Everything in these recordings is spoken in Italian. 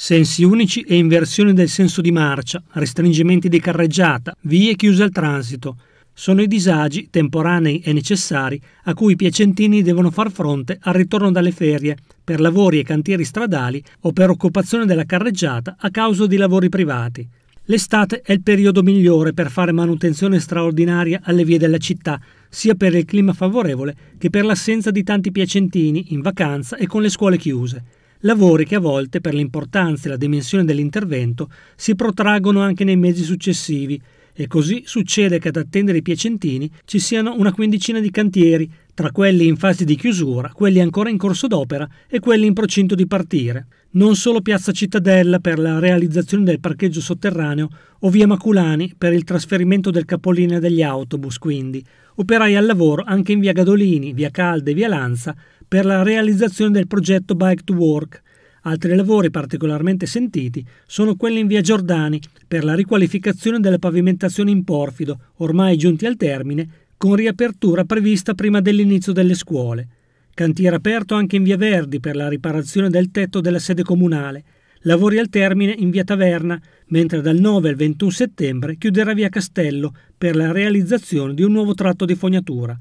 Sensi unici e inversione del senso di marcia, restringimenti di carreggiata, vie chiuse al transito. Sono i disagi, temporanei e necessari, a cui i piacentini devono far fronte al ritorno dalle ferie, per lavori e cantieri stradali o per occupazione della carreggiata a causa di lavori privati. L'estate è il periodo migliore per fare manutenzione straordinaria alle vie della città, sia per il clima favorevole che per l'assenza di tanti piacentini in vacanza e con le scuole chiuse lavori che a volte, per l'importanza e la dimensione dell'intervento, si protraggono anche nei mesi successivi e così succede che ad attendere i piacentini ci siano una quindicina di cantieri, tra quelli in fase di chiusura, quelli ancora in corso d'opera e quelli in procinto di partire. Non solo Piazza Cittadella per la realizzazione del parcheggio sotterraneo o Via Maculani per il trasferimento del capolinea degli autobus, quindi. Operai al lavoro anche in Via Gadolini, Via Calde e Via Lanza per la realizzazione del progetto Bike to Work. Altri lavori particolarmente sentiti sono quelli in via Giordani per la riqualificazione delle pavimentazioni in porfido, ormai giunti al termine, con riapertura prevista prima dell'inizio delle scuole. Cantiere aperto anche in via Verdi per la riparazione del tetto della sede comunale. Lavori al termine in via Taverna, mentre dal 9 al 21 settembre chiuderà via Castello per la realizzazione di un nuovo tratto di fognatura.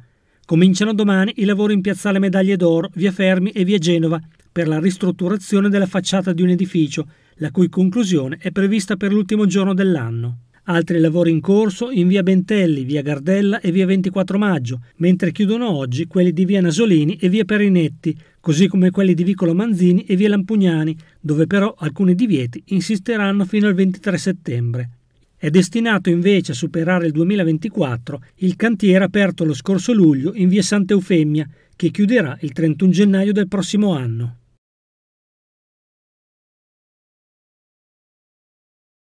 Cominciano domani i lavori in piazzale Medaglie d'Oro, via Fermi e via Genova per la ristrutturazione della facciata di un edificio, la cui conclusione è prevista per l'ultimo giorno dell'anno. Altri lavori in corso in via Bentelli, via Gardella e via 24 Maggio, mentre chiudono oggi quelli di via Nasolini e via Perinetti, così come quelli di Vicolo Manzini e via Lampugnani, dove però alcuni divieti insisteranno fino al 23 settembre. È destinato invece a superare il 2024 il cantiere aperto lo scorso luglio in via Santa Eufemia, che chiuderà il 31 gennaio del prossimo anno.